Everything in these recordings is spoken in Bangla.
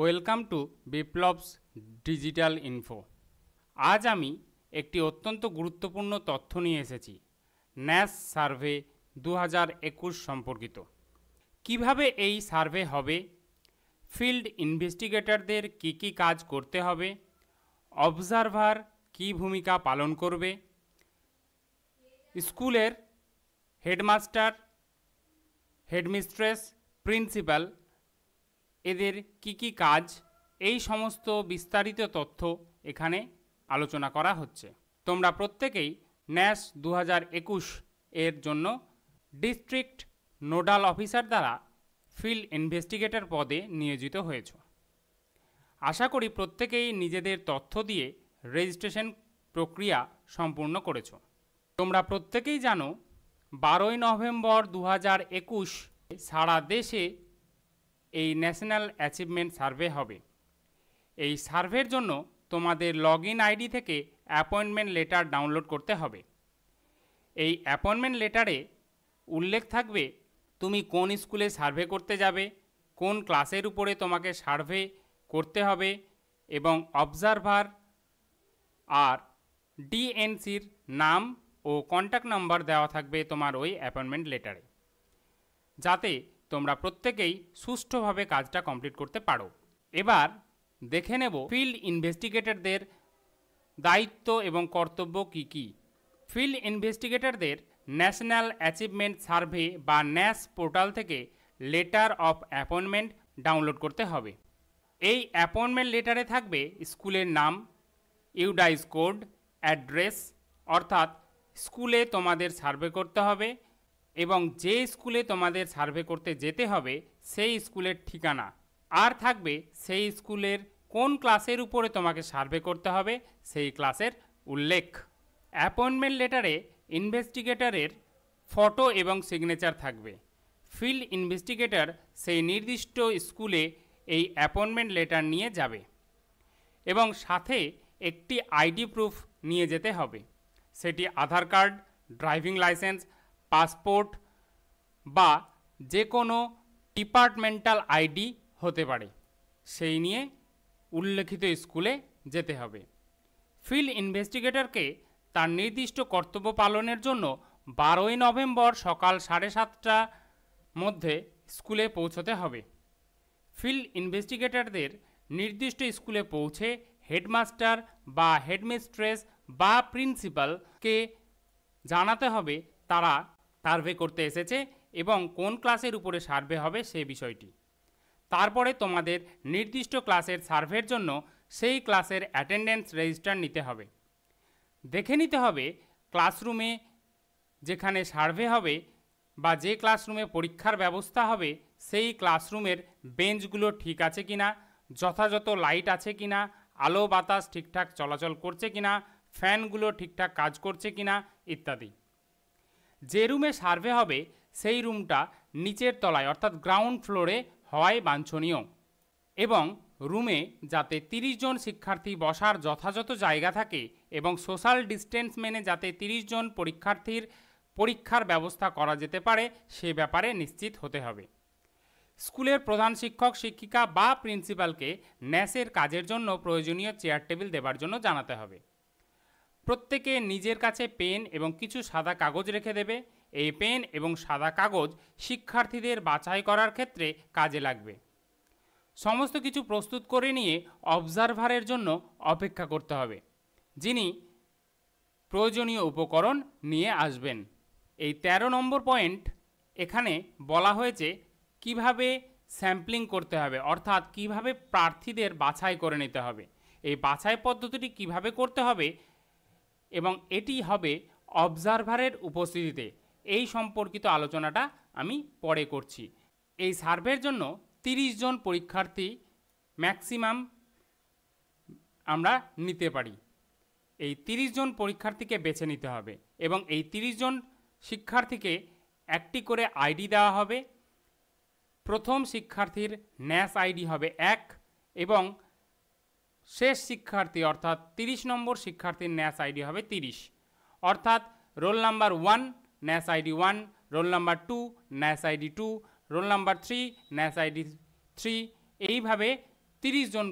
welcome to Biplab's digital info আজ আমি একটি অত্যন্ত গুরুত্বপূর্ণ তথ্য নিয়ে এসেছি ন্যাস সার্ভে দু সম্পর্কিত কিভাবে এই সার্ভে হবে ফিল্ড ইনভেস্টিগেটরদের কি কি কাজ করতে হবে অবজারভার কি ভূমিকা পালন করবে স্কুলের হেডমাস্টার হেডমিস্ট্রেস প্রিন্সিপাল এদের কি কি কাজ এই সমস্ত বিস্তারিত তথ্য এখানে আলোচনা করা হচ্ছে তোমরা প্রত্যেকেই ন্যাস দু এর জন্য ডিস্ট্রিক্ট নোডাল অফিসার দ্বারা ফিল্ড ইনভেস্টিগেটর পদে নিয়োজিত হয়েছ আশা করি প্রত্যেকেই নিজেদের তথ্য দিয়ে রেজিস্ট্রেশন প্রক্রিয়া সম্পূর্ণ করেছ তোমরা প্রত্যেকেই জানো বারোই নভেম্বর দু সারা দেশে এই ন্যাশনাল অ্যাচিভমেন্ট সার্ভে হবে এই সার্ভের জন্য তোমাদের লগ আইডি থেকে অ্যাপয়েন্টমেন্ট লেটার ডাউনলোড করতে হবে এই অ্যাপয়েন্টমেন্ট লেটারে উল্লেখ থাকবে তুমি কোন স্কুলে সার্ভে করতে যাবে কোন ক্লাসের উপরে তোমাকে সার্ভে করতে হবে এবং অবজারভার আর ডিএনসির নাম ও কন্ট্যাক্ট নাম্বার দেওয়া থাকবে তোমার ওই অ্যাপয়েন্টমেন্ট লেটারে যাতে তোমরা প্রত্যেকেই সুষ্ঠুভাবে কাজটা কমপ্লিট করতে পারো এবার দেখে নেব ফিল্ড ইনভেস্টিগেটরদের দায়িত্ব এবং কর্তব্য কি কি ফিল্ড ইনভেস্টিগেটরদের ন্যাশনাল অ্যাচিভমেন্ট সার্ভে বা ন্যাস পোর্টাল থেকে লেটার অফ অ্যাপয়েন্টমেন্ট ডাউনলোড করতে হবে এই অ্যাপয়েন্টমেন্ট লেটারে থাকবে স্কুলের নাম ইউডাইস কোড অ্যাড্রেস অর্থাৎ স্কুলে তোমাদের সার্ভে করতে হবে এবং যে স্কুলে তোমাদের সার্ভে করতে যেতে হবে সেই স্কুলের ঠিকানা আর থাকবে সেই স্কুলের কোন ক্লাসের উপরে তোমাকে সার্ভে করতে হবে সেই ক্লাসের উল্লেখ অ্যাপয়েন্টমেন্ট লেটারে ইনভেস্টিগেটরের ফটো এবং সিগনেচার থাকবে ফিল্ড ইনভেস্টিগেটর সেই নির্দিষ্ট স্কুলে এই অ্যাপয়েন্টমেন্ট লেটার নিয়ে যাবে এবং সাথে একটি আইডি প্রুফ নিয়ে যেতে হবে সেটি Aadhaar card driving licence passport বা যে কোনো ডিপার্টমেন্টাল আইডি হতে পারে সেই নিয়ে উল্লেখিত স্কুলে যেতে হবে ফিল্ড ইনভেস্টিগেটরকে তার নির্দিষ্ট কর্তব্য পালনের জন্য বারোই নভেম্বর সকাল সাড়ে সাতটা মধ্যে স্কুলে পৌঁছতে হবে ফিল্ড ইনভেস্টিগেটরদের নির্দিষ্ট স্কুলে পৌঁছে হেডমাস্টার বা হেডমিস্ট্রেস বা প্রিন্সিপালকে জানাতে হবে তারা সার্ভে করতে এসেছে এবং কোন ক্লাসের উপরে সার্ভে হবে সে বিষয়টি তারপরে তোমাদের নির্দিষ্ট ক্লাসের সার্ভের জন্য সেই ক্লাসের অ্যাটেন্ডেন্স রেজিস্টার নিতে হবে দেখে নিতে হবে ক্লাসরুমে যেখানে সার্ভে হবে বা যে ক্লাসরুমে পরীক্ষার ব্যবস্থা হবে সেই ক্লাসরুমের বেঞ্চগুলো ঠিক আছে কিনা যথাযথ লাইট আছে কিনা আলো বাতাস ঠিকঠাক চলাচল করছে কিনা ফ্যানগুলো ঠিকঠাক কাজ করছে কিনা ইত্যাদি যে রুমে সার্ভে হবে সেই রুমটা নিচের তলায় অর্থাৎ গ্রাউন্ড ফ্লোরে হওয়াই বাঞ্ছনীয় এবং রুমে যাতে ৩০ জন শিক্ষার্থী বসার যথাযথ জায়গা থাকে এবং সোশ্যাল ডিস্টেন্স মেনে যাতে ৩০ জন পরীক্ষার্থীর পরীক্ষার ব্যবস্থা করা যেতে পারে সে ব্যাপারে নিশ্চিত হতে হবে স্কুলের প্রধান শিক্ষক শিক্ষিকা বা প্রিন্সিপালকে ন্যাসের কাজের জন্য প্রয়োজনীয় চেয়ার টেবিল দেবার জন্য জানাতে হবে প্রত্যেকে নিজের কাছে পেন এবং কিছু সাদা কাগজ রেখে দেবে এই পেন এবং সাদা কাগজ শিক্ষার্থীদের বাছাই করার ক্ষেত্রে কাজে লাগবে সমস্ত কিছু প্রস্তুত করে নিয়ে অবজারভারের জন্য অপেক্ষা করতে হবে যিনি প্রয়োজনীয় উপকরণ নিয়ে আসবেন এই ১৩ নম্বর পয়েন্ট এখানে বলা হয়েছে কিভাবে স্যাম্পলিং করতে হবে অর্থাৎ কিভাবে প্রার্থীদের বাছাই করে নিতে হবে এই বাছাই পদ্ধতিটি কিভাবে করতে হবে এবং এটি হবে অবজারভারের উপস্থিতিতে এই সম্পর্কিত আলোচনাটা আমি পরে করছি এই সার্ভের জন্য 30 জন পরীক্ষার্থী ম্যাক্সিমাম আমরা নিতে পারি এই 30 জন পরীক্ষার্থীকে বেছে নিতে হবে এবং এই 30 জন শিক্ষার্থীকে একটি করে আইডি দেওয়া হবে প্রথম শিক্ষার্থীর ন্যাস আইডি হবে এক এবং শেষ শিক্ষার্থী অর্থাৎ তিরিশ নম্বর শিক্ষার্থীর ন্যাস আইডি হবে তিরিশ অর্থাৎ roll number one NAS ID one roll number two NAS ID two roll number three NAS ID three এইভাবে তিরিশ জন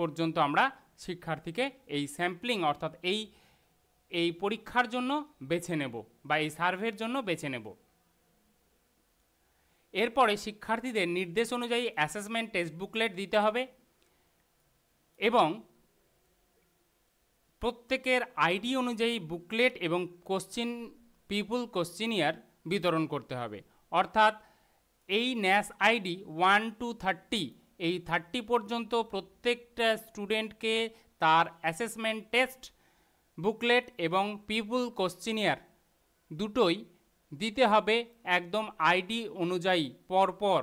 পর্যন্ত আমরা শিক্ষার্থীকে এই স্যাম্পলিং অর্থাৎ এই এই পরীক্ষার জন্য বেছে নেব বা এই সার্ভের জন্য বেছে নেব এরপরে শিক্ষার্থীদের নির্দেশ অনুযায়ী অ্যাসেসমেন্ট টেক্সট বুকলেট দিতে হবে এবং প্রত্যেকের আইডি অনুযায়ী বুকলেট এবং কোশ্চিন পিপুল কোশ্চিনিয়ার বিতরণ করতে হবে অর্থাৎ এই NAS ID one two thirty এই থার্টি পর্যন্ত প্রত্যেকটা স্টুডেন্টকে তার অ্যাসেসমেন্ট টেস্ট বুকলেট এবং পিপুল কোশ্চিনিয়ার দুটোই দিতে হবে একদম আইডি অনুযায়ী পরপর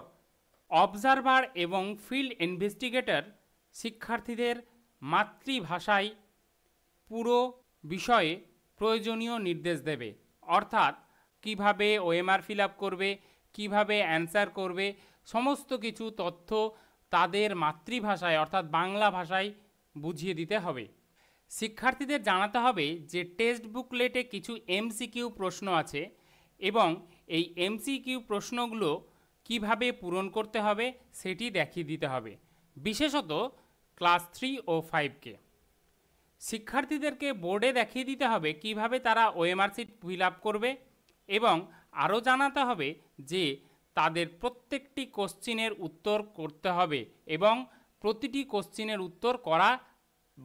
অবজারভার এবং ফিল্ড ইনভেস্টিগেটর শিক্ষার্থীদের মাতৃভাষায় পুরো বিষয়ে প্রয়োজনীয় নির্দেশ দেবে অর্থাৎ কিভাবে ওএমআর ফিল আপ করবে কিভাবে অ্যান্সার করবে সমস্ত কিছু তথ্য তাদের মাতৃভাষায় অর্থাৎ বাংলা ভাষায় বুঝিয়ে দিতে হবে শিক্ষার্থীদের জানাতে হবে যে টেক্সট বুকলেটে কিছু এমসিকিউ প্রশ্ন আছে এবং এই এমসিকিউ প্রশ্নগুলো কিভাবে পূরণ করতে হবে সেটি দেখিয়ে দিতে হবে বিশেষত ক্লাস থ্রি ও ফাইভকে শিক্ষার্থীদেরকে বোর্ডে দেখিয়ে দিতে হবে কিভাবে তারা ওএমআর সিট ফিল আপ করবে এবং আরও জানাতে হবে যে তাদের প্রত্যেকটি কোশ্চিনের উত্তর করতে হবে এবং প্রতিটি কোশ্চিনের উত্তর করা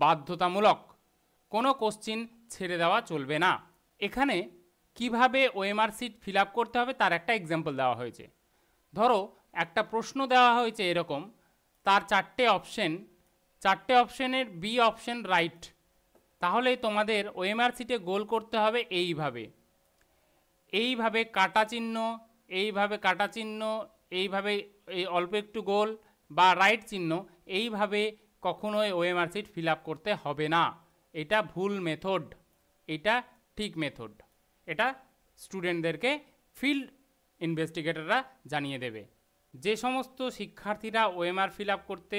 বাধ্যতামূলক কোনো কোশ্চিন ছেড়ে দেওয়া চলবে না এখানে কিভাবে ওএমআর সিট ফিল আপ করতে হবে তার একটা এক্সাম্পল দেওয়া হয়েছে ধরো একটা প্রশ্ন দেওয়া হয়েছে এরকম তার চারটে অপশন চারটে অপশনের বি অপশন রাইট তাহলে তোমাদের ওএমআর সিটে গোল করতে হবে এইভাবে এইভাবে কাটা চিহ্ন এইভাবে কাটা চিহ্ন এইভাবে এই অল্প একটু গোল বা রাইট চিহ্ন এইভাবে কখনোই ওএমআর সিট ফিল করতে হবে না এটা ভুল মেথড এটা ঠিক মেথড এটা স্টুডেন্টদেরকে ফিল্ড ইনভেস্টিগেটররা জানিয়ে দেবে যে সমস্ত শিক্ষার্থীরা ওএমআর ফিল করতে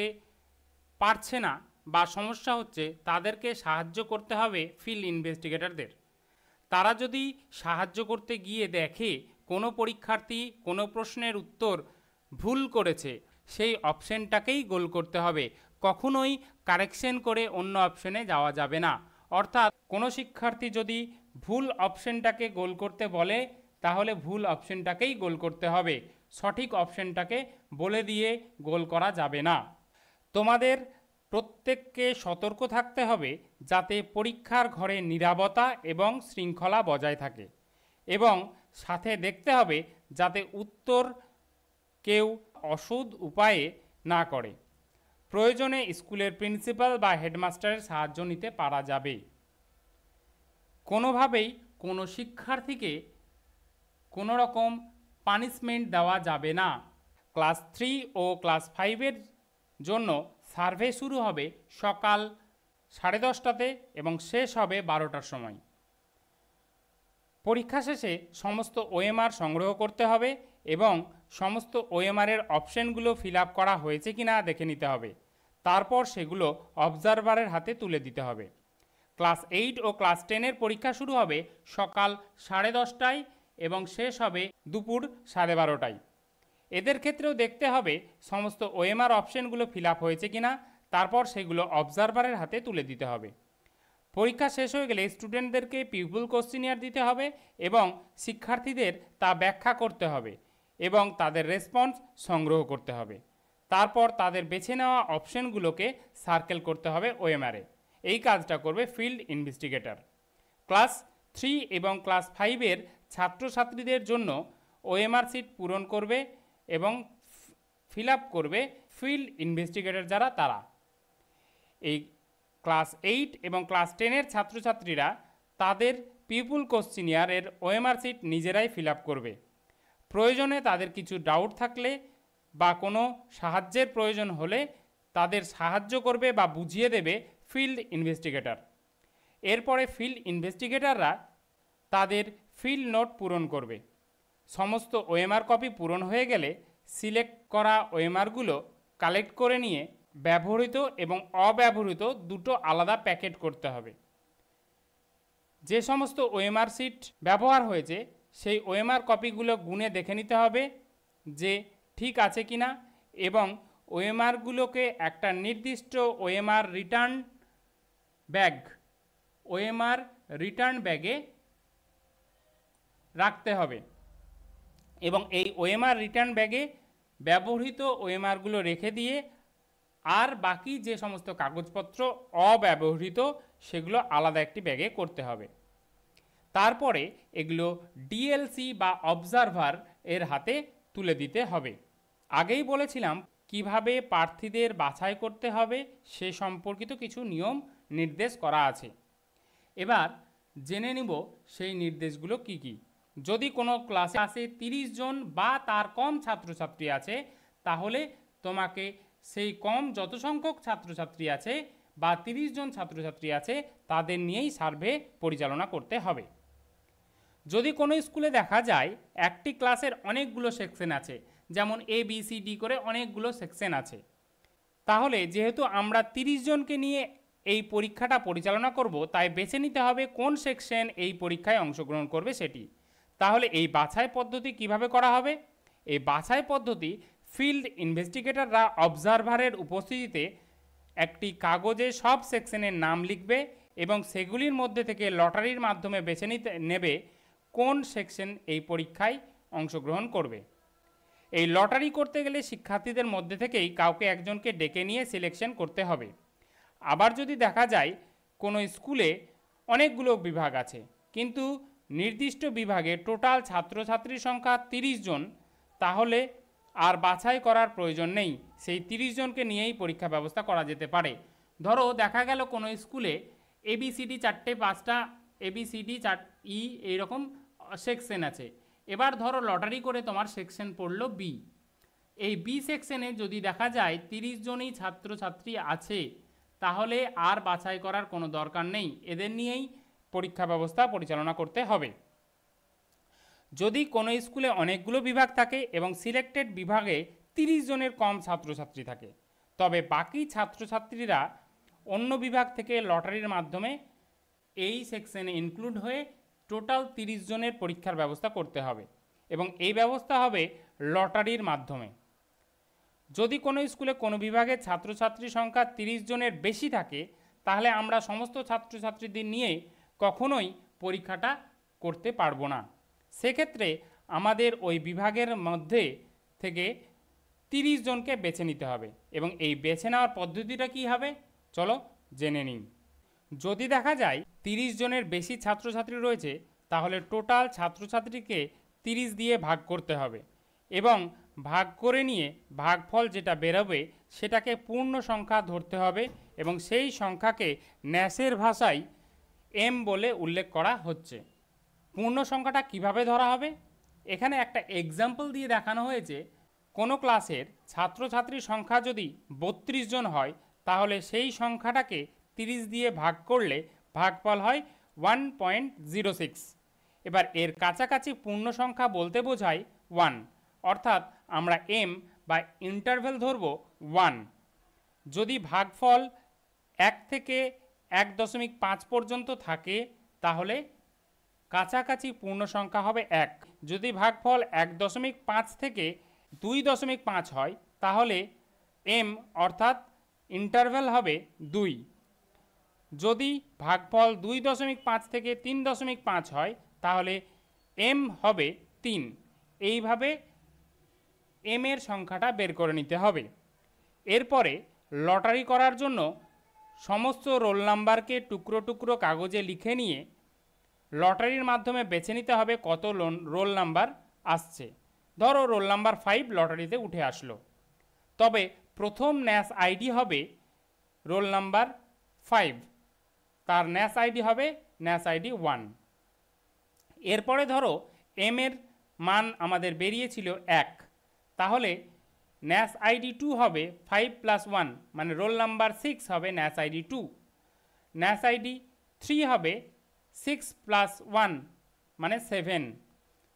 পারছে না বা সমস্যা হচ্ছে তাদেরকে সাহায্য করতে হবে ফিল্ড ইনভেস্টিগেটরদের তারা যদি সাহায্য করতে গিয়ে দেখে কোনো পরীক্ষার্থী কোনো প্রশ্নের উত্তর ভুল করেছে সেই অপশনটাকেই গোল করতে হবে কখনোই কারেকশন করে অন্য অপশনে যাওয়া যাবে না অর্থাৎ কোনো শিক্ষার্থী যদি ভুল অপশনটাকে গোল করতে বলে তাহলে ভুল অপশনটাকেই গোল করতে হবে সঠিক অপশনটাকে বলে দিয়ে গোল করা যাবে না তোমাদের প্রত্যেককে সতর্ক থাকতে হবে যাতে পরীক্ষার ঘরে নিরাপত্তা এবং শৃঙ্খলা বজায় থাকে এবং সাথে দেখতে হবে যাতে উত্তর কেউ অসুদ উপায়ে না করে প্রয়োজনে স্কুলের প্রিন্সিপাল বা হেডমাস্টারের সাহায্য নিতে পারা যাবে কোনোভাবেই কোনো শিক্ষার্থীকে কোনো রকম পানিশমেন্ট দেওয়া যাবে না ক্লাস থ্রি ও ক্লাস ফাইভের জন্য সার্ভে শুরু হবে সকাল সাড়ে দশটাতে এবং শেষ হবে বারোটার সময় পরীক্ষা শেষে সমস্ত ওএমআর সংগ্রহ করতে হবে এবং সমস্ত ওএমআরের অপশনগুলো ফিল আপ করা হয়েছে কিনা দেখে নিতে হবে তারপর সেগুলো অবজারভারের হাতে তুলে দিতে হবে ক্লাস এইট ও ক্লাস টেনের পরীক্ষা শুরু হবে সকাল সাড়ে দশটায় এবং শেষ হবে দুপুর সাড়ে বারোটায় এদের ক্ষেত্রেও দেখতে হবে সমস্ত ওএমআর অপশনগুলো ফিল আপ হয়েছে কিনা তারপর সেগুলো অবজারভারের হাতে তুলে দিতে হবে পরীক্ষা শেষ হয়ে গেলে স্টুডেন্টদেরকে পিপুল কোশ্চিনিয়ার দিতে হবে এবং শিক্ষার্থীদের তা ব্যাখ্যা করতে হবে এবং তাদের রেসপন্স সংগ্রহ করতে হবে তারপর তাদের বেছে নেওয়া অপশনগুলোকে সার্কেল করতে হবে ওএমআরে এই কাজটা করবে ফিল্ড ইনভেস্টিগেটর ক্লাস থ্রি এবং ক্লাস ফাইভের ছাত্রছাত্রীদের জন্য ওএমআর সিট পূরণ করবে এবং ফিল করবে ফিল্ড ইনভেস্টিগেটর যারা তারা এই ক্লাস এইট এবং ক্লাস টেনের ছাত্রছাত্রীরা তাদের পিপুল কোশ্চিনিয়ারের ওএমআর সিট নিজেরাই ফিল করবে প্রয়োজনে তাদের কিছু ডাউট থাকলে বা কোনো সাহায্যের প্রয়োজন হলে তাদের সাহায্য করবে বা বুঝিয়ে দেবে ফিল্ড ইনভেস্টিগেটর এরপরে ফিল্ড ইনভেস্টিগেটররা তাদের ফিল্ড নোট পূরণ করবে সমস্ত ওএমআর কপি পূরণ হয়ে গেলে সিলেক্ট করা ওএমআরগুলো কালেক্ট করে নিয়ে ব্যবহৃত এবং অব্যবহৃত দুটো আলাদা প্যাকেট করতে হবে যে সমস্ত ওএমআর সিট ব্যবহার হয়েছে সেই ওএমআর কপিগুলো গুণে দেখে নিতে হবে যে ঠিক আছে কি না এবং ওএমআরগুলোকে একটা নির্দিষ্ট OMR return bag OMR return ব্যাগে রাখতে হবে এবং এই ওএমআর রিটার্ন ব্যাগে ব্যবহৃত ওএমআরগুলো রেখে দিয়ে আর বাকি যে সমস্ত কাগজপত্র অব্যবহৃত সেগুলো আলাদা একটি ব্যাগে করতে হবে তারপরে এগুলো ডিএলসি বা অবজারভার এর হাতে তুলে দিতে হবে আগেই বলেছিলাম কিভাবে প্রার্থীদের বাছাই করতে হবে সে সম্পর্কিত কিছু নিয়ম নির্দেশ করা আছে এবার জেনে নিব সেই নির্দেশগুলো কি কী যদি কোনো ক্লাসে আসে তিরিশ জন বা তার কম ছাত্রছাত্রী আছে তাহলে তোমাকে সেই কম যত সংখ্যক ছাত্রছাত্রী আছে বা তিরিশ জন ছাত্রছাত্রী আছে তাদের নিয়েই সার্ভে পরিচালনা করতে হবে যদি কোনো স্কুলে দেখা যায় একটি ক্লাসের অনেকগুলো সেকশন আছে যেমন এ বি সি ডি করে অনেকগুলো সেকশন আছে তাহলে যেহেতু আমরা তিরিশ জনকে নিয়ে এই পরীক্ষাটা পরিচালনা করব তাই বেছে নিতে হবে কোন সেকশন এই পরীক্ষায় অংশগ্রহণ করবে সেটি তাহলে এই বাছাই পদ্ধতি কিভাবে করা হবে এই বাছাই পদ্ধতি ফিল্ড ইনভেস্টিগেটররা অবজারভারের উপস্থিতিতে একটি কাগজে সব সেকশনের নাম লিখবে এবং সেগুলির মধ্যে থেকে লটারির মাধ্যমে বেছে নিতে নেবে কোন সেকশন এই পরীক্ষায় অংশগ্রহণ করবে এই লটারি করতে গেলে শিক্ষার্থীদের মধ্যে থেকেই কাউকে একজনকে ডেকে নিয়ে সিলেকশন করতে হবে আবার যদি দেখা যায় কোনো স্কুলে অনেকগুলো বিভাগ আছে কিন্তু নির্দিষ্ট বিভাগে টোটাল ছাত্রছাত্রীর সংখ্যা ৩০ জন তাহলে আর বাছাই করার প্রয়োজন নেই সেই ৩০ জনকে নিয়েই পরীক্ষা ব্যবস্থা করা যেতে পারে ধরো দেখা গেল কোনো স্কুলে এবিসিডি চারটে পাঁচটা এবিসিডি চার ই এইরকম সেকশন আছে এবার ধরো লটারি করে তোমার সেকশন পড়লো বি এই বি সেকশনে যদি দেখা যায় ৩০ জনই ছাত্রছাত্রী আছে তাহলে আর বাছাই করার কোনো দরকার নেই এদের নিয়েই পরীক্ষা ব্যবস্থা পরিচালনা করতে হবে যদি কোনো স্কুলে অনেকগুলো বিভাগ থাকে এবং সিলেক্টেড বিভাগে তিরিশ জনের কম ছাত্রছাত্রী থাকে তবে বাকি ছাত্রছাত্রীরা অন্য বিভাগ থেকে লটারির মাধ্যমে এই সেকশনে ইনক্লুড হয়ে টোটাল তিরিশ জনের পরীক্ষার ব্যবস্থা করতে হবে এবং এই ব্যবস্থা হবে লটারির মাধ্যমে যদি কোনো স্কুলে কোনো বিভাগে ছাত্রছাত্রীর সংখ্যা তিরিশ জনের বেশি থাকে তাহলে আমরা সমস্ত ছাত্রছাত্রীদের নিয়ে কখনোই পরীক্ষাটা করতে পারবো না সেক্ষেত্রে আমাদের ওই বিভাগের মধ্যে থেকে তিরিশ জনকে বেছে নিতে হবে এবং এই বেছে নেওয়ার পদ্ধতিটা কী হবে চলো জেনে নিন যদি দেখা যায় তিরিশ জনের বেশি ছাত্রছাত্রী রয়েছে তাহলে টোটাল ছাত্রছাত্রীকে তিরিশ দিয়ে ভাগ করতে হবে এবং ভাগ করে নিয়ে ভাগফল যেটা বেরোবে সেটাকে পূর্ণ সংখ্যা ধরতে হবে এবং সেই সংখ্যাকে ন্যাসের ভাষায় এম বলে উল্লেখ করা হচ্ছে পূর্ণ সংখ্যাটা কিভাবে ধরা হবে এখানে একটা এক্সাম্পল দিয়ে দেখানো হয়েছে কোনো ক্লাসের ছাত্রছাত্রীর সংখ্যা যদি বত্রিশ জন হয় তাহলে সেই সংখ্যাটাকে 30 দিয়ে ভাগ করলে ভাগফল হয় ওয়ান পয়েন্ট জিরো সিক্স এবার এর কাছাকাছি পূর্ণ সংখ্যা বলতে বোঝায় ওয়ান অর্থাৎ আমরা এম বা ইন্টারভেল ধরব ওয়ান যদি ভাগফল এক থেকে এক দশমিক পাঁচ পর্যন্ত থাকে তাহলে কাছাকাছি পূর্ণ সংখ্যা হবে এক যদি ভাগফল এক দশমিক পাঁচ থেকে দুই দশমিক পাঁচ হয় তাহলে এম অর্থাৎ ইন্টারভেল হবে দুই যদি ভাগফল দুই দশমিক পাঁচ থেকে তিন দশমিক পাঁচ হয় তাহলে এম হবে তিন এইভাবে এম এর সংখ্যাটা বের করে নিতে হবে এরপরে লটারি করার জন্য সমস্ত রোল নাম্বারকে টুকরো টুকরো কাগজে লিখে নিয়ে লটারির মাধ্যমে বেছে নিতে হবে কত লোন রোল নাম্বার আসছে ধরো রোল নাম্বার ফাইভ লটারিতে উঠে আসলো তবে প্রথম ন্যাস আইডি হবে রোল নাম্বার ফাইভ তার ন্যাস আইডি হবে ন্যাস আইডি ওয়ান এরপরে ধরো এম এর মান আমাদের বেরিয়েছিল এক তাহলে ন্যাস আইডি টু হবে ফাইভ প্লাস ওয়ান মানে রোল নাম্বার সিক্স হবে NAS ID two NAS ID three হবে সিক্স প্লাস ওয়ান মানে সেভেন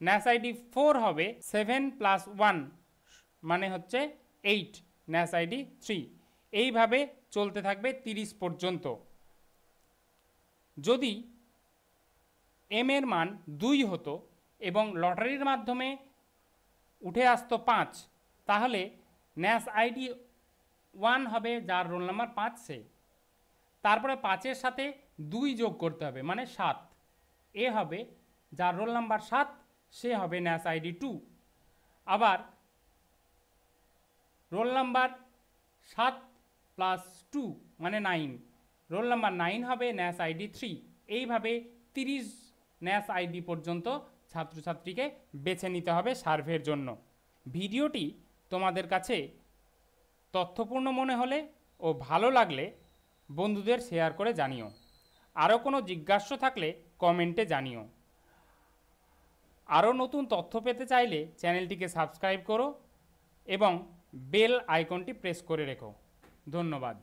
ন্যাস আইডি ফোর হবে সেভেন প্লাস ওয়ান মানে হচ্ছে এইট ন্যাস আইডি থ্রি এইভাবে চলতে থাকবে তিরিশ পর্যন্ত যদি এম এর মান দুই হতো এবং লটারির মাধ্যমে উঠে আসতো পাঁচ তাহলে ন্যাস আইডি ওয়ান হবে যার রোল নাম্বার পাঁচ সে তারপরে পাঁচের সাথে দুই যোগ করতে হবে মানে সাত এ হবে যার রোল নাম্বার সাত সে হবে ন্যাস আইডি টু আবার রোল নাম্বার সাত প্লাস টু মানে নাইন রোল নাম্বার নাইন হবে ন্যাস আইডি থ্রি এইভাবে তিরিশ ন্যাস আইডি পর্যন্ত ছাত্রছাত্রীকে বেছে নিতে হবে সার্ভের জন্য ভিডিওটি তোমাদের কাছে তথ্যপূর্ণ মনে হলে ও ভালো লাগলে বন্ধুদের শেয়ার করে জানিও আরও কোনো জিজ্ঞাস্য থাকলে কমেন্টে জানিও আরও নতুন তথ্য পেতে চাইলে চ্যানেলটিকে সাবস্ক্রাইব করো এবং বেল আইকনটি প্রেস করে রেখো ধন্যবাদ